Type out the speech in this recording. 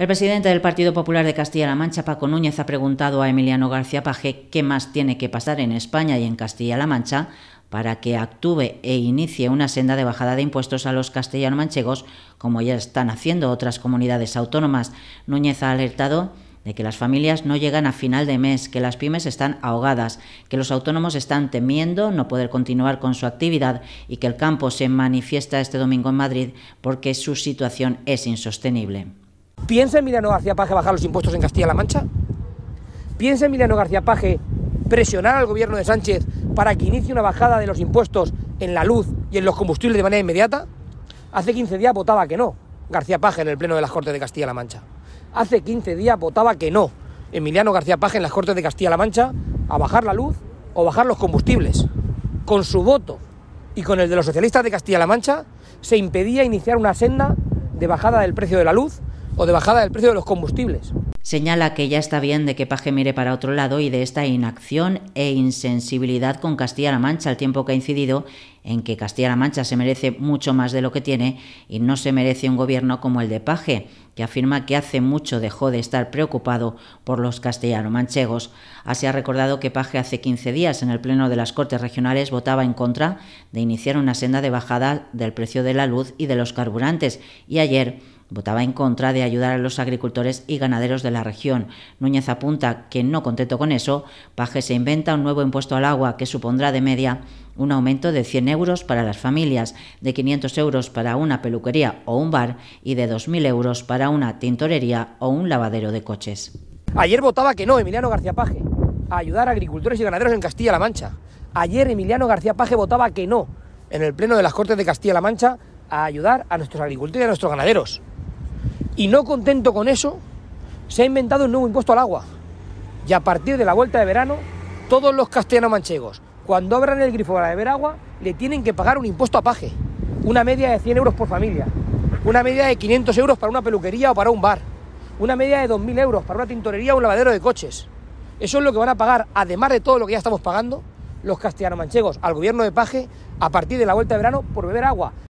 El presidente del Partido Popular de Castilla-La Mancha, Paco Núñez, ha preguntado a Emiliano García Paje qué más tiene que pasar en España y en Castilla-La Mancha para que actúe e inicie una senda de bajada de impuestos a los castellano-manchegos, como ya están haciendo otras comunidades autónomas. Núñez ha alertado de que las familias no llegan a final de mes, que las pymes están ahogadas, que los autónomos están temiendo no poder continuar con su actividad y que el campo se manifiesta este domingo en Madrid porque su situación es insostenible. ¿Piensa Emiliano García Paje bajar los impuestos en Castilla-La Mancha? ¿Piensa Emiliano García Paje presionar al gobierno de Sánchez para que inicie una bajada de los impuestos en la luz y en los combustibles de manera inmediata? Hace 15 días votaba que no García Paje en el Pleno de las Cortes de Castilla-La Mancha. Hace 15 días votaba que no Emiliano García Paje en las Cortes de Castilla-La Mancha a bajar la luz o bajar los combustibles. Con su voto y con el de los socialistas de Castilla-La Mancha se impedía iniciar una senda de bajada del precio de la luz o de bajada del precio de los combustibles. Señala que ya está bien de que Paje mire para otro lado y de esta inacción e insensibilidad con Castilla-La Mancha, al tiempo que ha incidido en que Castilla-La Mancha se merece mucho más de lo que tiene y no se merece un gobierno como el de Paje, que afirma que hace mucho dejó de estar preocupado por los castellano-manchegos. Así ha recordado que Paje hace 15 días en el Pleno de las Cortes Regionales votaba en contra de iniciar una senda de bajada del precio de la luz y de los carburantes y ayer Votaba en contra de ayudar a los agricultores y ganaderos de la región. Núñez apunta que, no contento con eso, Paje se inventa un nuevo impuesto al agua que supondrá de media un aumento de 100 euros para las familias, de 500 euros para una peluquería o un bar y de 2.000 euros para una tintorería o un lavadero de coches. Ayer votaba que no, Emiliano García Paje, a ayudar a agricultores y ganaderos en Castilla-La Mancha. Ayer Emiliano García Paje votaba que no, en el Pleno de las Cortes de Castilla-La Mancha, a ayudar a nuestros agricultores y a nuestros ganaderos. Y no contento con eso, se ha inventado un nuevo impuesto al agua. Y a partir de la vuelta de verano, todos los castellanos manchegos, cuando abran el grifo para beber agua, le tienen que pagar un impuesto a paje. Una media de 100 euros por familia. Una media de 500 euros para una peluquería o para un bar. Una media de 2.000 euros para una tintorería o un lavadero de coches. Eso es lo que van a pagar, además de todo lo que ya estamos pagando, los castellanos manchegos al gobierno de paje a partir de la vuelta de verano por beber agua.